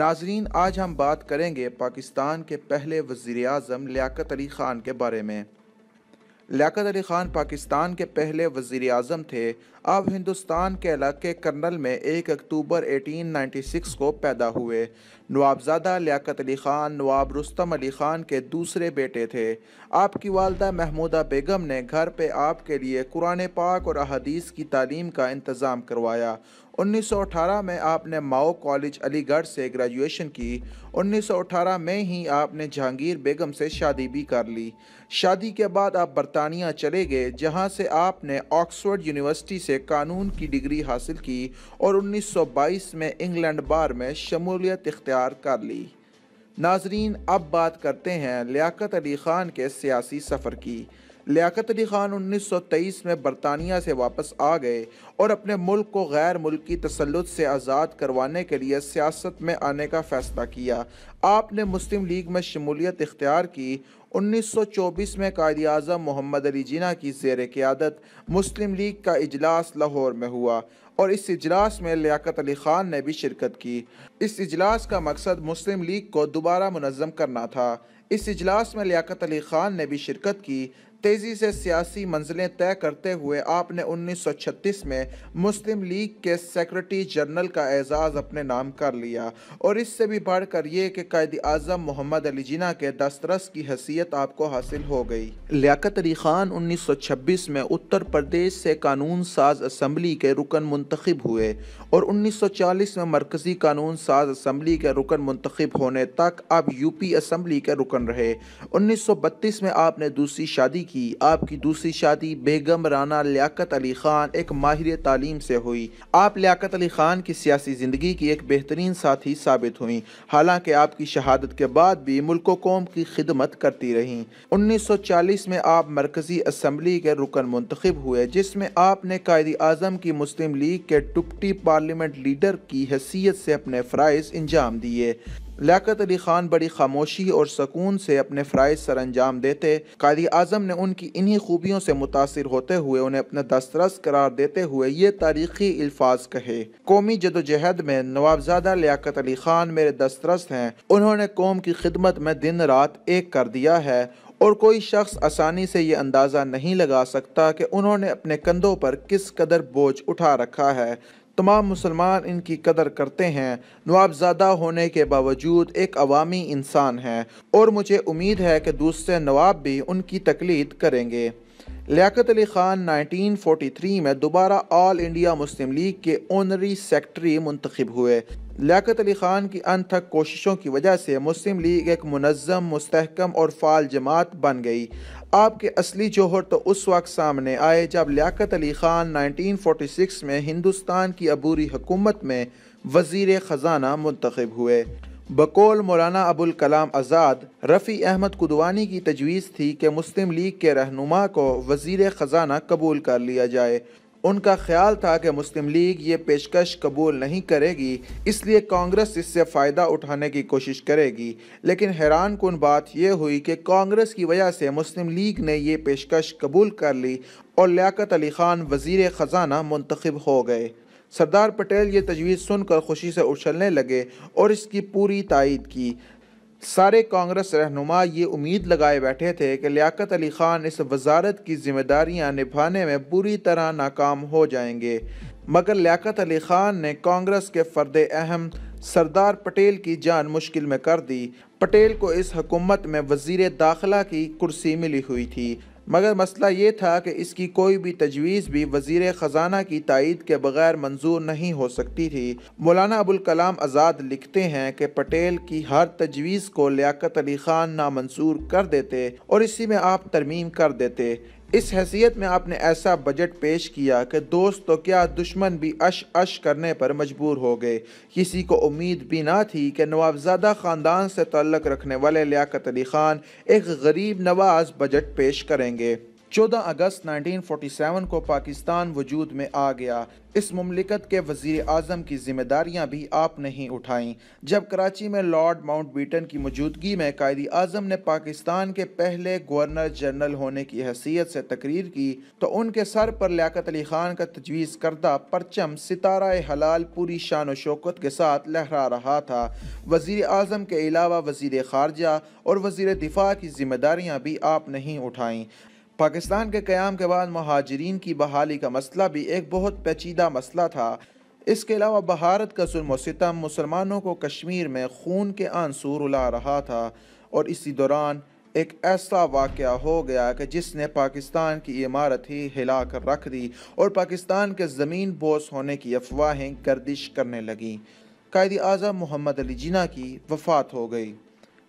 नाजरीन आज हम बात करेंगे पाकिस्तान के पहले वजीर अजम लियाकत अली ख़ान के बारे में लियाकत अली ख़ान पाकिस्तान के पहले वजीर अजम थे अब हिंदुस्तान के इलाके कर्नल में 1 अक्टूबर 1896 को पैदा हुए नवाबजादा लियाकत अली ख़ान नवाब रुस्तम अली ख़ान के दूसरे बेटे थे आपकी वालदा महमूदा बेगम ने घर पे आपके लिए कुरान पाक और अहदीस की तालीम का इंतज़ाम करवाया 1918 में आपने माओ कॉलेज अलीगढ़ से ग्रेजुएशन की 1918 में ही आपने जहांगीर बेगम से शादी भी कर ली शादी के बाद आप बरतानिया चले गए जहां से आपने ऑक्सफोर्ड यूनिवर्सिटी से कानून की डिग्री हासिल की और 1922 में इंग्लैंड बार में शमूलियत इख्तियार कर ली नाजरीन अब बात करते हैं लियाकत अली ख़ान के सियासी सफ़र की लियाकत अली ख़ान 1923 में बरतानिया से वापस आ गए और अपने मुल्क को गैर मुल्की तसलुत से आज़ाद करवाने के लिए सियासत में आने का फ़ैसला किया आपने मुस्लिम लीग में शमूलियत इख्तियार की 1924 में कायद अजम मोहम्मद अली जिना की जेर क़्यादत मुस्लिम लीग का इजलास लाहौर में हुआ और इस इजलास में लियाकत अली ख़ान ने भी शिरकत की इस इजलास का मकसद मुस्लिम लीग को दोबारा मनज़म करना था इस इजलास में लियाकत अली ख़ान ने भी शिरकत की तेज़ी से सियासी मंजिलें तय करते हुए आपने 1936 में मुस्लिम लीग के सेक्रेटरी जनरल का एजाज़ अपने नाम कर लिया और इससे भी बढ़कर यह कि कैद आजम मोहम्मद अली जिना के दस्तरस की हैसियत आपको हासिल हो गई लियाकत अली खान उन्नीस सौ छब्बीस में उत्तर प्रदेश से कानून साज असम्बली के रुकन मुंतखब हुए और उन्नीस सौ चालीस में मरकज़ी कानून साज असम्बली के रुकन मुंतखब होने तक आप यूपी असम्बली के रुकन रहे उन्नीस सौ बत्तीस में आपने दूसरी शादी की आपकी दूसरी शादी बेगम राना लियाकत अली खान एक माहिर तालीम से हुई आप लियाकत अली ख़ान की सियासी ज़िंदगी की एक बेहतरीन साथी साबित हुई हालांकि आपकी शहादत के बाद भी मुल्क कौम की खिदमत करती रहीं 1940 में आप मरकज़ी असम्बली के रुकन मुंतखब हुए जिसमें आपने कायद आजम की मुस्लिम लीग के डिप्टी पार्लियामेंट लीडर की हैसियत से अपने फ़राइज़ अंजाम दिए लियाकत अली खान बड़ी खामोशी और सुकून से अपने फ़्राइज सर अंजाम देते कादी अजम ने उनकी इन्हीं खूबियों से मुतासर होते हुए उन्हें अपना दस्तरस करार देते हुए ये तारीखी अल्फाज कहे कौमी जदोजहद में नवाबजादा लियाकत अली खान मेरे दस्तरस हैं उन्होंने कौम की खिदमत में दिन रात एक कर दिया है और कोई शख्स आसानी से ये अंदाज़ा नहीं लगा सकता कि उन्होंने अपने कंधों पर किस कदर बोझ उठा रखा है तमाम मुसलमान इनकी कदर करते हैं नवाबजादा होने के बावजूद एक अवामी इंसान हैं और मुझे उम्मीद है कि दूसरे नवाब भी उनकी तकलीद करेंगे लियाकत अली ख़ान 1943 में दोबारा ऑल इंडिया मुस्लिम लीग के ऑनरी सेक्रेटरी मुंतखब हुए लियाकत अली ख़ान की अनथक कोशिशों की वजह से मुस्लिम लीग एक मनज़म मस्तकम और फाल जमात बन गई आपके असली जोहर तो उस वक्त सामने आए जब लियाकत अली ख़ान 1946 में हिंदुस्तान की अबूरी हुकूमत में वजीर ख़जाना मंतखब हुए बकोल मौलाना अबुल कलाम आज़ाद रफ़ी अहमद कुदवानी की तजवीज़ थी कि मुस्लिम लीग के रहनुमा को वज़ी ख़जाना कबूल कर लिया जाए उनका ख्याल था कि मुस्लिम लीग ये पेशकश कबूल नहीं करेगी इसलिए कांग्रेस इससे फ़ायदा उठाने की कोशिश करेगी लेकिन हैरान कन बात यह हुई कि कांग्रेस की वजह से मुस्लिम लीग ने यह पेशकश कबूल कर ली और लियाकत अली ख़ान वज़ी ख़जाना मंतखब हो गए सरदार पटेल ये तजवीज़ सुनकर खुशी से उछलने लगे और इसकी पूरी तायद की सारे कांग्रेस रहनुमा ये उम्मीद लगाए बैठे थे कि लियाकत अली खान इस वजारत की जिम्मेदारियां निभाने में बुरी तरह नाकाम हो जाएंगे मगर लियाकत अली खान ने कांग्रेस के फर्द अहम सरदार पटेल की जान मुश्किल में कर दी पटेल को इस हकूमत में वजीर दाखिला की कुर्सी मिली हुई थी मगर मसला ये था कि इसकी कोई भी तजवीज़ भी वजीर ख़जाना की तइद के बगैर मंजूर नहीं हो सकती थी मौलाना अबुल कलाम आज़ाद लिखते हैं कि पटेल की हर तजवीज़ को लियाकत अली ख़ान नामंसूर कर देते और इसी में आप तरमीम कर देते इस हैसियत में आपने ऐसा बजट पेश किया कि दोस्त तो क्या दुश्मन भी अश अश करने पर मजबूर हो गए किसी को उम्मीद भी ना थी कि नवाबजादा ख़ानदान से तल्लक रखने वाले लियाकत अली ख़ान एक गरीब नवाज बजट पेश करेंगे 14 अगस्त 1947 को पाकिस्तान वजूद में आ गया इस ममलिकत के वजीर अजम की जिम्मेदारियाँ भी आप नहीं उठाईं जब कराची में लॉर्ड माउंट बीटन की मौजूदगी में कायद अजम ने पाकिस्तान के पहले गवर्नर जनरल होने की हैसियत से तकरीर की तो उनके सर पर लियाकत अली खान का तजवीज़ करदा परचम सितारा हलाल पूरी शान शौकत के साथ लहरा रहा था वजीर अजम के अलावा वजीर खारजा और वजीर दिफा की जिम्मेदारियाँ भी आप नहीं उठाईं पाकिस्तान के क्याम के बाद महाजरीन की बहाली का मसला भी एक बहुत पेचीदा मसला था इसके अलावा भारत का जुल्म सितम मुसलमानों को कश्मीर में खून के आंसूर उला रहा था और इसी दौरान एक ऐसा वाक़ हो गया कि जिसने पाकिस्तान की इमारत ही हिला कर रख दी और पाकिस्तान के ज़मीन बोस होने की अफवाहें गर्दिश करने लगीं कायद अजम मोहम्मद अली जिना की वफ़ात हो गई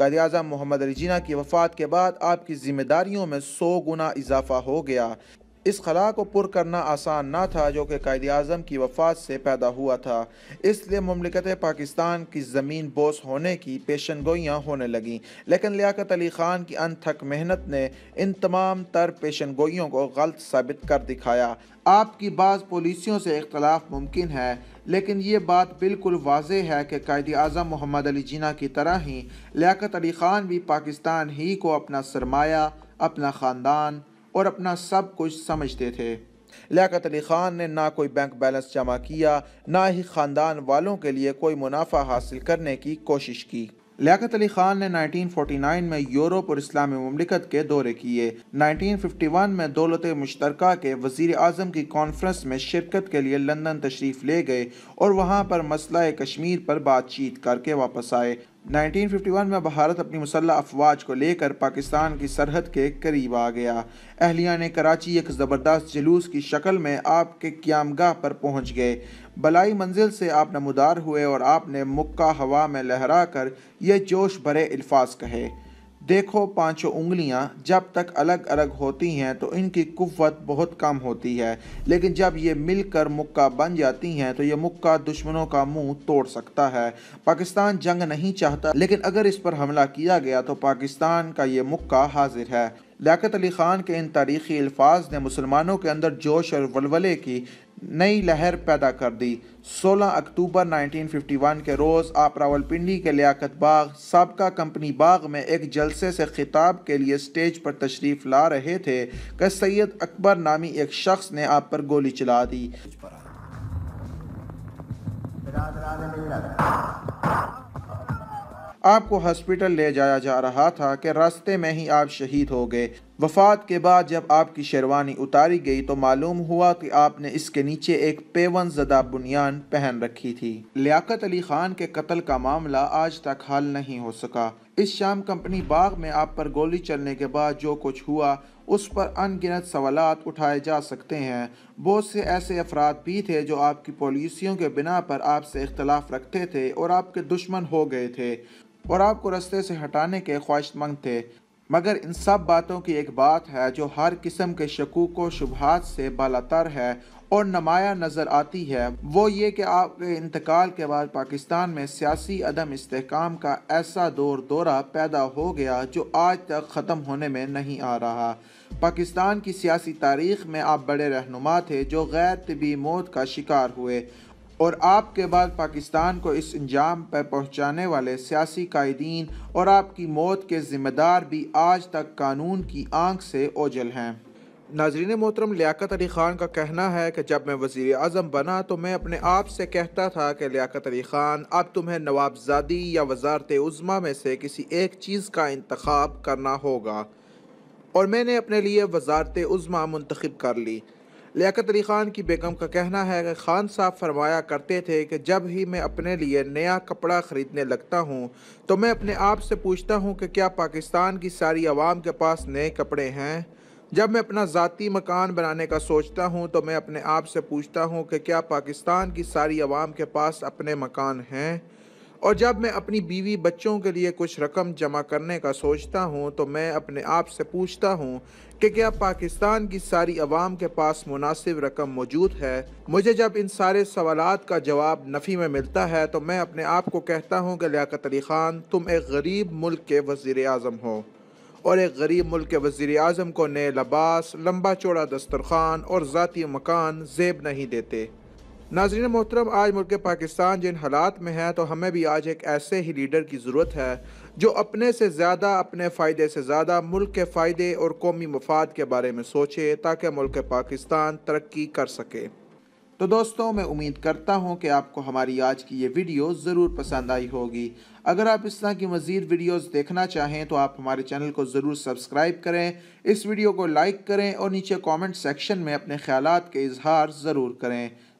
कायद अजम मोहम्मद रजीना की वफात के बाद आपकी जिम्मेदारियों में सौ गुना इजाफा हो गया इस खला को पुर करना आसान ना था जो कि कायद अजम की वफात से पैदा हुआ था इसलिए ममलिकत पाकिस्तान की ज़मीन बोस होने की पेशन गोयाँ होने लगें लेकिन लियाकत अली ख़ान की अनथक मेहनत ने इन तमाम तर पेशन गोइयों को गलत साबित कर दिखाया आपकी बाज़ पॉलिसियों से इख्तलाफ मुमकिन है लेकिन ये बात बिल्कुल वाज है कि कायद अजम मोहम्मद अली जिना की तरह ही लियाकत अली ख़ान भी पाकिस्तान ही को अपना सरमाया अपना ख़ानदान और अपना सब कुछ समझते थे लियाकत अली ख़ान ने ना कोई बैंक बैलेंस जमा किया ना ही ख़ानदान वालों के लिए कोई मुनाफा हासिल करने की कोशिश की लियात अली खान ने 1949 में यूरोप और इस्लामी ममलिकत के दौरे किए 1951 में दौलत मुश्तरक के वजीर अजम की कॉन्फ्रेंस में शिरकत के लिए लंदन तशरीफ़ ले गए और वहाँ पर मसला कश्मीर पर बातचीत करके वापस आए 1951 में भारत अपनी मुसल्ह अफवाज को लेकर पाकिस्तान की सरहद के करीब आ गया अहलिया ने कराची एक ज़बरदस्त जुलूस की शक्ल में आपके क्यामगाह पर पहुंच गए बलाई मंजिल से आप नमदार हुए और आपने मुक्का हवा में लहरा कर ये जोश भरे अल्फाज कहे देखो पांचों उंगलियां जब तक अलग अलग होती हैं तो इनकी कुत बहुत कम होती है लेकिन जब ये मिलकर मुक्का बन जाती हैं तो ये मुक्का दुश्मनों का मुंह तोड़ सकता है पाकिस्तान जंग नहीं चाहता लेकिन अगर इस पर हमला किया गया तो पाकिस्तान का ये मुक्का हाजिर है लियात अली ख़ान के इन तारीख़ी अल्फाज ने मुसलमानों के अंदर जोश और वलवले की नई लहर पैदा कर दी 16 अक्टूबर 1951 के रोज़ आप रावलपिंडी के लियाकत बाग सबका कंपनी बाग में एक जलसे से खिताब के लिए स्टेज पर तशरीफ़ ला रहे थे कि सैयद अकबर नामी एक शख्स ने आप पर गोली चला दी आपको हॉस्पिटल ले जाया जा रहा था कि रास्ते में ही आप शहीद हो गए वफात के बाद जब आपकी शेरवानी उतारी गई तो मालूम हुआ कि आपने इसके नीचे एक पेवन जदा बुनियान पहन रखी थी लियाकत अली खान के कत्ल का मामला आज तक हल नहीं हो सका इस शाम कंपनी बाग में आप पर गोली चलने के बाद जो कुछ हुआ उस पर अनगिनत सवाल उठाए जा सकते हैं बहुत से ऐसे अफराद भी थे जो आपकी पॉलिसियों के बिना पर आपसे इख्तलाफ रखते थे और आपके दुश्मन हो गए थे और आपको रस्ते से हटाने के ख्वाहिशमंद थे मगर इन सब बातों की एक बात है जो हर किस्म के शकूक व शुबहत से बालातर है और नमाया नज़र आती है वो ये कि आपके इंतकाल के बाद पाकिस्तान में सियासी अदम इस्तेकाम का ऐसा दौर दौरा पैदा हो गया जो आज तक ख़त्म होने में नहीं आ रहा पाकिस्तान की सियासी तारीख में आप बड़े रहनुमा थे जो गैर तबी मौत का शिकार हुए और आपके बाद पाकिस्तान को इस अंजाम पर पहुंचाने वाले सियासी कायदीन और आपकी मौत के ज़िम्मेदार भी आज तक कानून की आंख से ओझल हैं नाजरीन मोहतरम लियाकत अली ख़ान का कहना है कि जब मैं वज़ी अजम बना तो मैं अपने आप से कहता था कि लियाकत अली ख़ान अब तुम्हें नवाबजादी या वजारत उज़मा में से किसी एक चीज़ का इंतखब करना होगा और मैंने अपने लिए वजारत उज़मा मंतखब कर ली लियात अली ख़ान की बेगम का कहना है कि ख़ान साहब फरमाया करते थे कि जब ही मैं अपने लिए नया कपड़ा ख़रीदने लगता हूँ तो मैं अपने आप से पूछता हूँ कि क्या पाकिस्तान की सारी आवाम के पास नए कपड़े हैं जब मैं अपना ज़ाती मकान बनाने का सोचता हूँ तो मैं अपने आप से पूछता हूँ कि क्या पाकिस्तान की सारी आवाम के पास अपने मकान हैं और जब मैं अपनी बीवी बच्चों के लिए कुछ रकम जमा करने का सोचता हूँ तो मैं अपने आप से पूछता हूँ कि क्या पाकिस्तान की सारी आवाम के पास मुनासिब रकम मौजूद है मुझे जब इन सारे सवाल का जवाब नफ़ी में मिलता है तो मैं अपने आप को कहता हूँ कि लियाकत अली ख़ान तुम एक गरीब मुल्क के वज़ी अजम हो और एक गरीब मुल्क के वज़ी अजम को नए लबास लम्बा चौड़ा दस्तरखान और ज़ाती मकान जेब नहीं देते नाजरीन मोहतरम आज मुल्क पाकिस्तान जिन हालात में है तो हमें भी आज एक ऐसे ही लीडर की ज़रूरत है जो अपने से ज़्यादा अपने फ़ायदे से ज़्यादा मुल्क के फ़ायदे और कौमी मफाद के बारे में सोचे ताकि मुल्क पाकिस्तान तरक्की कर सके तो दोस्तों मैं उम्मीद करता हूं कि आपको हमारी आज की ये वीडियो ज़रूर पसंद आई होगी अगर आप इस तरह की मज़ीद वीडियोज़ देखना चाहें तो आप हमारे चैनल को ज़रूर सब्सक्राइब करें इस वीडियो को लाइक करें और नीचे कमेंट सेक्शन में अपने ख्याल के इजहार ज़रूर करें